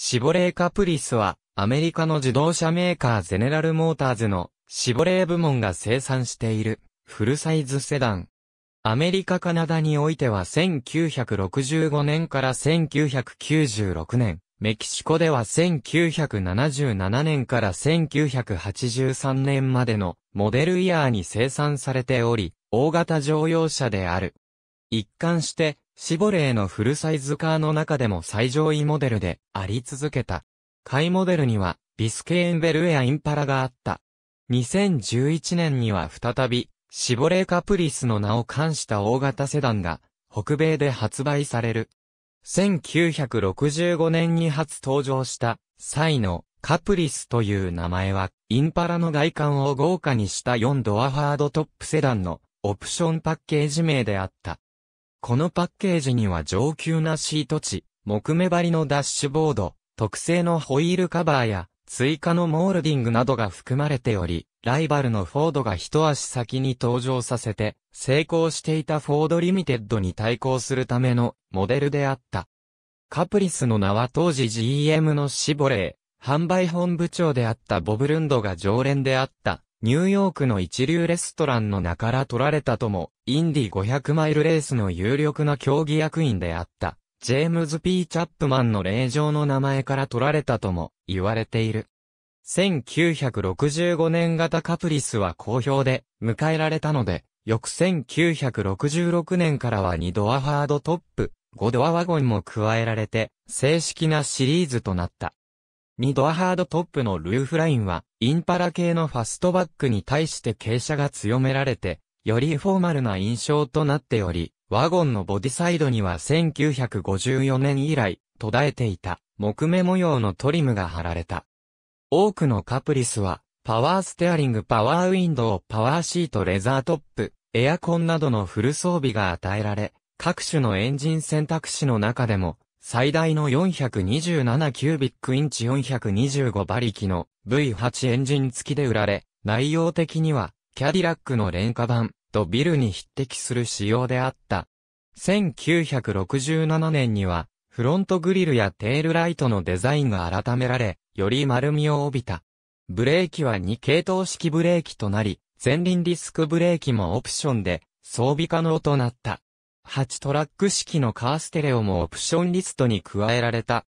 シボレーカプリスは、アメリカの自動車メーカーゼネラルモーターズのシボレー部門が生産しているフルサイズセダン。アメリカカナダにおいては1965年から1996年、メキシコでは1977年から1983年までのモデルイヤーに生産されており、大型乗用車である。一貫して、シボレーのフルサイズカーの中でも最上位モデルであり続けた。買いモデルには、ビスケーンベルエアインパラがあった。2011年には再び、シボレーカプリスの名を冠した大型セダンが、北米で発売される。1965年に初登場したサイのカプリスという名前は、インパラの外観を豪華にした4ドアハードトップセダンのオプションパッケージ名であった。このパッケージには上級なシート地、木目張りのダッシュボード、特製のホイールカバーや、追加のモールディングなどが含まれており、ライバルのフォードが一足先に登場させて、成功していたフォードリミテッドに対抗するためのモデルであった。カプリスの名は当時 GM のシボレー、販売本部長であったボブルンドが常連であったニューヨークの一流レストランの名から取られたとも、インディ500マイルレースの有力な競技役員であった、ジェームズ・ P・ チャップマンの霊場の名前から取られたとも言われている。1965年型カプリスは好評で迎えられたので、翌1966年からは2ドアハードトップ、5ドアワゴンも加えられて、正式なシリーズとなった。2ドアハードトップのルーフラインは、インパラ系のファストバックに対して傾斜が強められて、よりフォーマルな印象となっており、ワゴンのボディサイドには1954年以来、途絶えていた、木目模様のトリムが貼られた。多くのカプリスは、パワーステアリング、パワーウィンドウ、パワーシート、レザートップ、エアコンなどのフル装備が与えられ、各種のエンジン選択肢の中でも、最大の427キュービックインチ425馬力の V8 エンジン付きで売られ、内容的にはキャディラックの廉価版とビルに匹敵する仕様であった。1967年にはフロントグリルやテールライトのデザインが改められ、より丸みを帯びた。ブレーキは2系統式ブレーキとなり、前輪ディスクブレーキもオプションで装備可能となった。8トラック式のカーステレオもオプションリストに加えられた。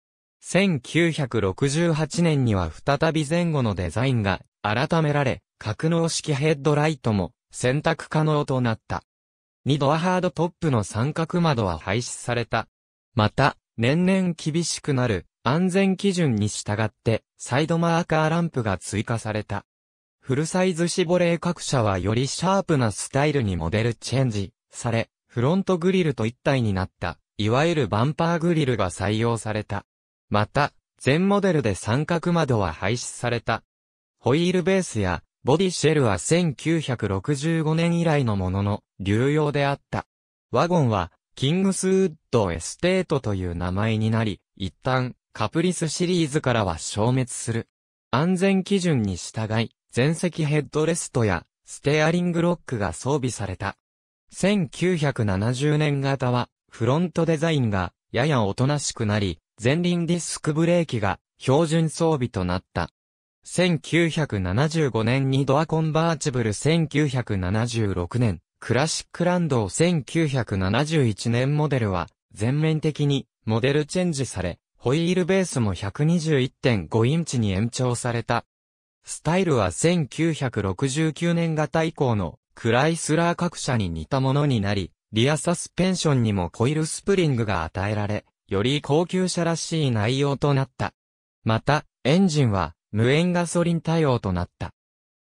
1968年には再び前後のデザインが改められ、格納式ヘッドライトも選択可能となった。2ドアハードトップの三角窓は廃止された。また、年々厳しくなる安全基準に従ってサイドマーカーランプが追加された。フルサイズシボレー各社はよりシャープなスタイルにモデルチェンジされ、フロントグリルと一体になった、いわゆるバンパーグリルが採用された。また、全モデルで三角窓は廃止された。ホイールベースやボディシェルは1965年以来のものの流用であった。ワゴンはキングスウッドエステートという名前になり、一旦カプリスシリーズからは消滅する。安全基準に従い、全席ヘッドレストやステアリングロックが装備された。1970年型は、フロントデザインがややおとなしくなり、前輪ディスクブレーキが標準装備となった。1975年にドアコンバーチブル1976年、クラシックランド1971年モデルは全面的にモデルチェンジされ、ホイールベースも121.5インチに延長された。スタイルは1969年型以降のクライスラー各社に似たものになり、リアサスペンションにもコイルスプリングが与えられ、より高級車らしい内容となった。また、エンジンは無塩ガソリン対応となった。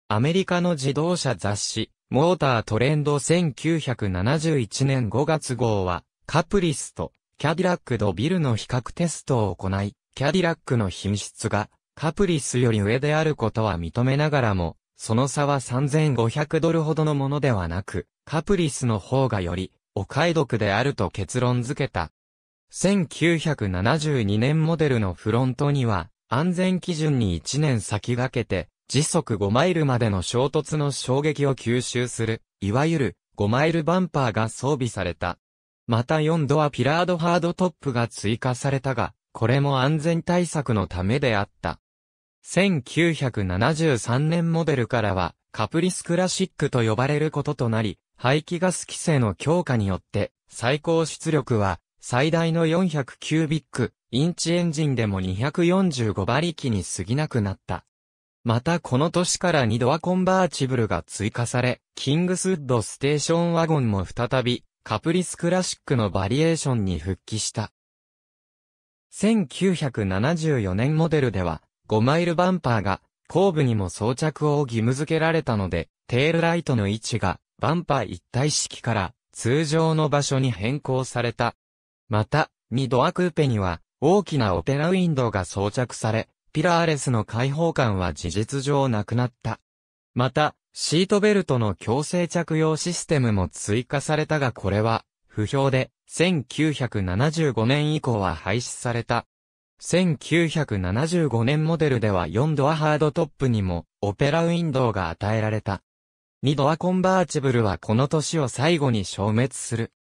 アメリカの自動車雑誌、モータートレンド1971年5月号は、カプリスとキャディラックとビルの比較テストを行い、キャディラックの品質がカプリスより上であることは認めながらも、その差は3500ドルほどのものではなく、カプリスの方がより、お買い得であると結論付けた。1972年モデルのフロントには、安全基準に1年先駆けて、時速5マイルまでの衝突の衝撃を吸収する、いわゆる5マイルバンパーが装備された。また4度はピラードハードトップが追加されたが、これも安全対策のためであった。1973年モデルからは、カプリスクラシックと呼ばれることとなり、排気ガス規制の強化によって、最高出力は、最大の400キュービック、インチエンジンでも245馬力に過ぎなくなった。またこの年から2ドアコンバーチブルが追加され、キングスウッドステーションワゴンも再び、カプリスクラシックのバリエーションに復帰した。1974年モデルでは、5マイルバンパーが後部にも装着を義務付けられたので、テールライトの位置がバンパー一体式から通常の場所に変更された。また、2ドアクーペには大きなオペラウィンドウが装着され、ピラーレスの開放感は事実上なくなった。また、シートベルトの強制着用システムも追加されたがこれは不評で、1975年以降は廃止された。1975年モデルでは4ドアハードトップにもオペラウィンドウが与えられた。2ドアコンバーチブルはこの年を最後に消滅する。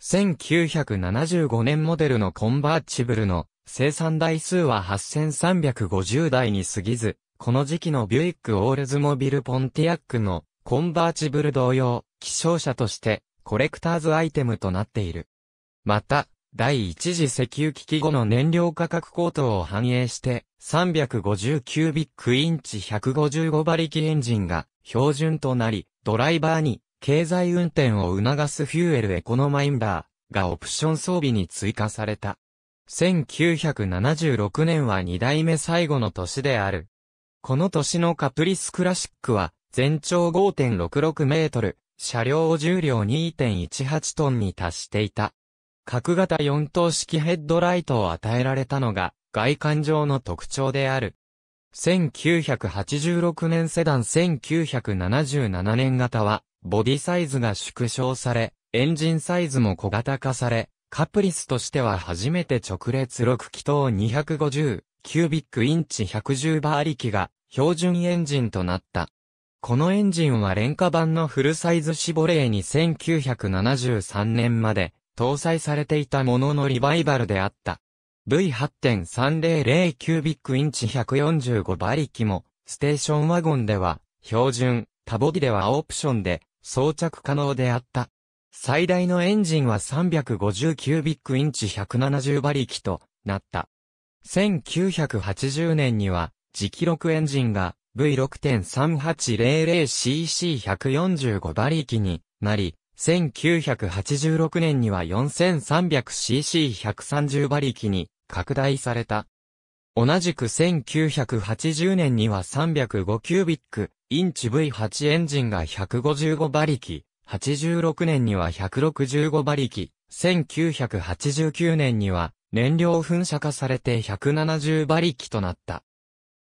1975年モデルのコンバーチブルの生産台数は8350台に過ぎず、この時期のビュイック・オールズモビル・ポンティアックのコンバーチブル同様、希少車としてコレクターズアイテムとなっている。また、第一次石油危機後の燃料価格高騰を反映して、359ビッグインチ155馬力エンジンが標準となり、ドライバーに経済運転を促すフューエルエコノマインダーがオプション装備に追加された。1976年は2代目最後の年である。この年のカプリスクラシックは、全長5.66メートル、車両重量2.18トンに達していた。角型4等式ヘッドライトを与えられたのが外観上の特徴である。1986年セダン1977年型はボディサイズが縮小され、エンジンサイズも小型化され、カプリスとしては初めて直列6気筒250、キュービックインチ110馬力が標準エンジンとなった。このエンジンは廉価版のフルサイズシボレーに1973年まで搭載されていたもののリバイバルであった。V8.300 キュービックインチ145馬力も、ステーションワゴンでは、標準、タボギではオプションで、装着可能であった。最大のエンジンは350キュビックインチ170馬力となった。1980年には、磁気録エンジンが V6.3800cc145 馬力になり、1986年には 4300cc130 馬力に拡大された。同じく1980年には305キュービック、インチ V8 エンジンが155馬力、86年には165馬力、1989年には燃料噴射化されて170馬力となった。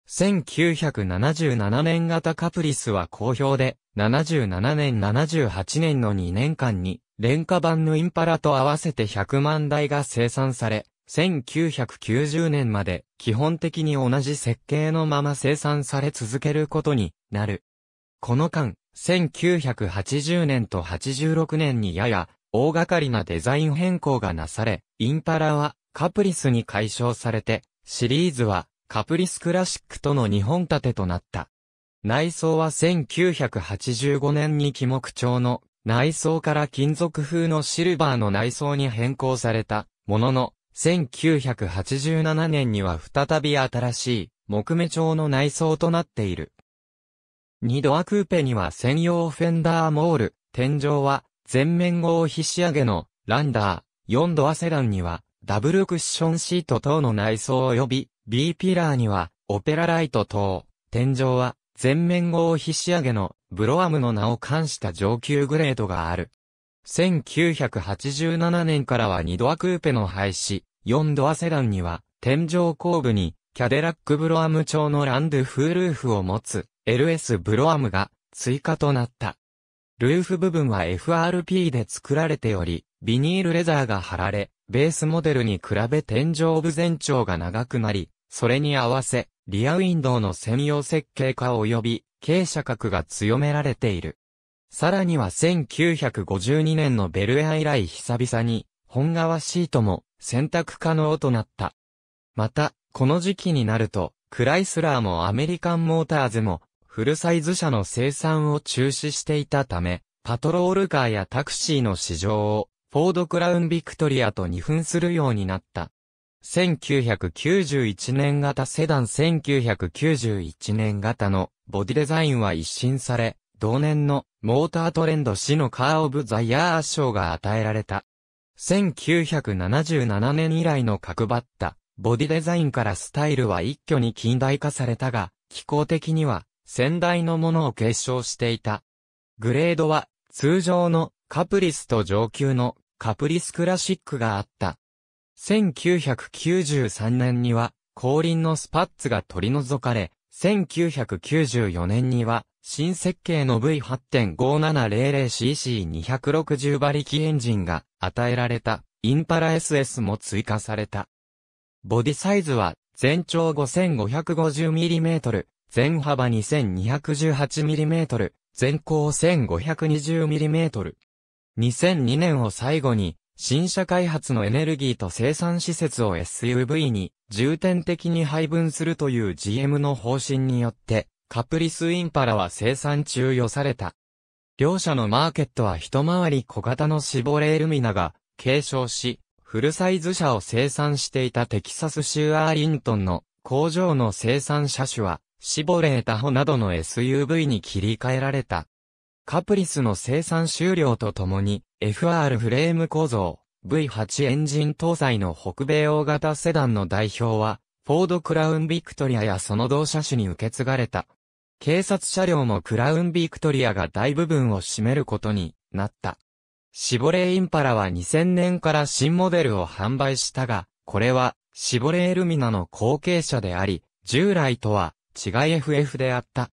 1977年型カプリスは好評で、77年78年の2年間に、廉価版のインパラと合わせて100万台が生産され、1990年まで基本的に同じ設計のまま生産され続けることになる。この間、1980年と86年にやや大掛かりなデザイン変更がなされ、インパラはカプリスに解消されて、シリーズはカプリスクラシックとの2本立てとなった。内装は1985年に木木調の内装から金属風のシルバーの内装に変更されたものの、1987年には再び新しい木目調の内装となっている。2ドアクーペには専用フェンダーモール、天井は全面合皮仕上げのランダー、4ドアセランにはダブルクッションシート等の内装及び B ピラーにはオペラライト等、天井は全面合皮仕上げのブロアムの名を冠した上級グレードがある。1987年からは2ドアクーペの廃止、4ドアセダンには天井後部にキャデラックブロアム調のランドゥフールーフを持つ LS ブロアムが追加となった。ルーフ部分は FRP で作られており、ビニールレザーが貼られ、ベースモデルに比べ天井部全長が長くなり、それに合わせ、リアウィンドウの専用設計化及び傾斜角が強められている。さらには1952年のベルエア以来久々に本革シートも選択可能となった。また、この時期になると、クライスラーもアメリカンモーターズも、フルサイズ車の生産を中止していたため、パトロールカーやタクシーの市場を、フォードクラウンビクトリアと二分するようになった。1991年型セダン1991年型のボディデザインは一新され、同年のモータートレンド市のカーオブザイヤー賞が与えられた。1977年以来の角張ったボディデザインからスタイルは一挙に近代化されたが、機構的には先代のものを継承していた。グレードは通常のカプリスと上級のカプリスクラシックがあった。1993年には、後輪のスパッツが取り除かれ、1994年には、新設計の V8.5700cc260 馬力エンジンが与えられたインパラ SS も追加された。ボディサイズは全長 5550mm、全幅 2218mm、全高 1520mm。2002年を最後に新車開発のエネルギーと生産施設を SUV に重点的に配分するという GM の方針によって、カプリスインパラは生産中予された。両社のマーケットは一回り小型のシボレールミナが継承し、フルサイズ車を生産していたテキサス州アーリントンの工場の生産車種は、シボレータホなどの SUV に切り替えられた。カプリスの生産終了とともに、FR フレーム構造、V8 エンジン搭載の北米大型セダンの代表は、フォードクラウンビクトリアやその同車種に受け継がれた。警察車両もクラウンビクトリアが大部分を占めることになった。シボレーインパラは2000年から新モデルを販売したが、これはシボレールミナの後継者であり、従来とは違い FF であった。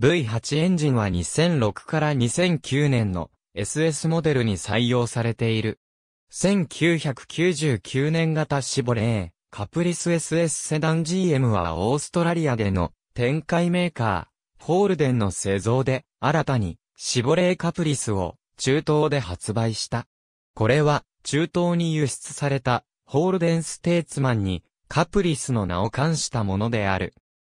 V8 エンジンは2006から2009年の SS モデルに採用されている。1999年型シボレー、カプリス SS セダン GM はオーストラリアでの展開メーカー、ホールデンの製造で新たにシボレーカプリスを中東で発売した。これは中東に輸出されたホールデンステーツマンにカプリスの名を冠したものである。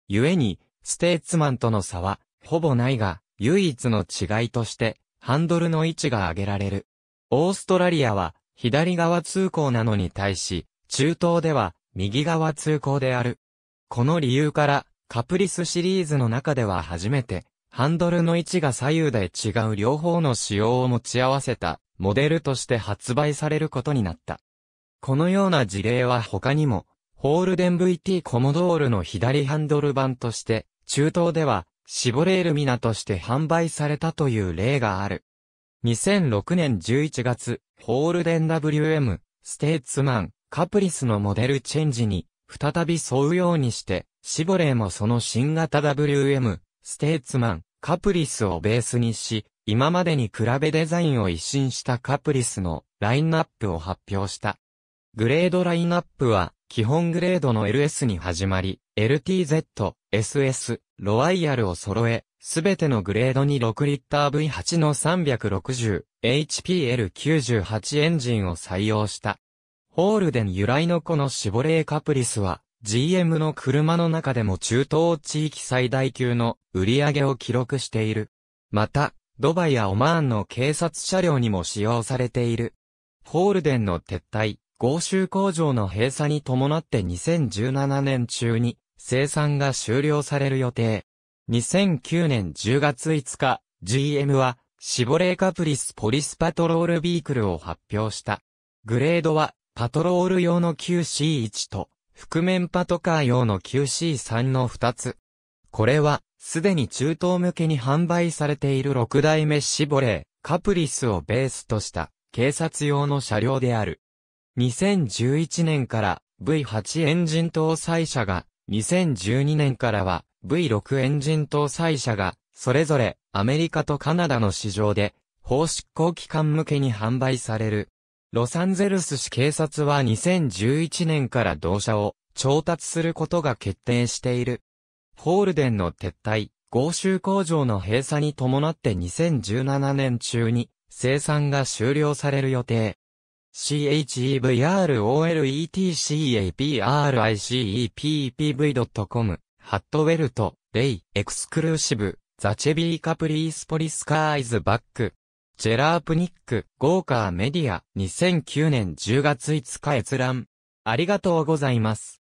故にステーツマンとの差はほぼないが唯一の違いとしてハンドルの位置が挙げられる。オーストラリアは左側通行なのに対し、中東では右側通行である。この理由からカプリスシリーズの中では初めてハンドルの位置が左右で違う両方の仕様を持ち合わせたモデルとして発売されることになった。このような事例は他にも、ホールデン VT コモドールの左ハンドル版として、中東ではシボレールミナとして販売されたという例がある。2006年11月、ホールデン WM、ステーツマン、カプリスのモデルチェンジに、再び沿うようにして、シボレーもその新型 WM、ステーツマン、カプリスをベースにし、今までに比べデザインを一新したカプリスのラインナップを発表した。グレードラインナップは、基本グレードの LS に始まり、LTZ、SS、ロワイヤルを揃え、すべてのグレードに6リッター V8 の 360HPL98 エンジンを採用した。ホールデン由来のこのシボレーカプリスは、GM の車の中でも中東地域最大級の売り上げを記録している。また、ドバイやオマーンの警察車両にも使用されている。ホールデンの撤退、合衆工場の閉鎖に伴って2017年中に生産が終了される予定。2009年10月5日、GM は、シボレーカプリスポリスパトロールビークルを発表した。グレードは、パトロール用の QC1 と、覆面パトカー用の QC3 の2つ。これは、すでに中東向けに販売されている6代目シボレー、カプリスをベースとした、警察用の車両である。2011年から V8 エンジン搭載車が2012年からは V6 エンジン搭載車が、それぞれアメリカとカナダの市場で、法執行機関向けに販売される。ロサンゼルス市警察は2011年から同社を調達することが決定している。ホールデンの撤退、合衆工場の閉鎖に伴って2017年中に生産が終了される予定。chevroletcapr.icepv.com、ハットウェルト、レイ、エクスクルーシブ、ザチェビーカプリースポリスカーイズバック、ジェラープニック、ゴーカーメディア、2009年10月5日閲覧。ありがとうございます。